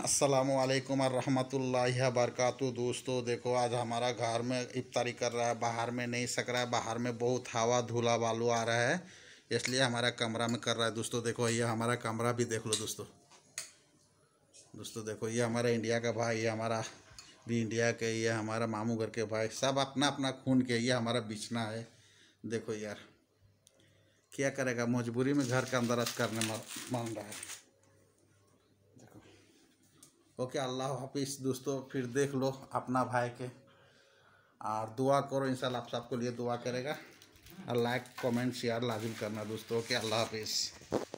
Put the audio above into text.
असलकम वरहमतुल्लाह बरकत दोस्तों देखो आज हमारा घर में इफ्तारी कर रहा है बाहर में नहीं सक रहा है बाहर में बहुत हवा धूला बालू आ रहा है इसलिए हमारा कमरा में कर रहा है दोस्तों देखो ये हमारा कमरा भी देख लो दोस्तों दोस्तों देखो ये हमारा इंडिया का भाई ये हमारा भी इंडिया के ये हमारा मामू घर के भाई सब अपना अपना खून के ये हमारा बिछना है देखो यार क्या करेगा मजबूरी में घर का अंदर करने मान रहा है ओके अल्लाह हाफिज़ दोस्तों फिर देख लो अपना भाई के और दुआ करो इंशाल्लाह आप सबको लिए दुआ करेगा और लाइक कमेंट शेयर लाजिम करना दोस्तों ओके अल्लाह हाफिज़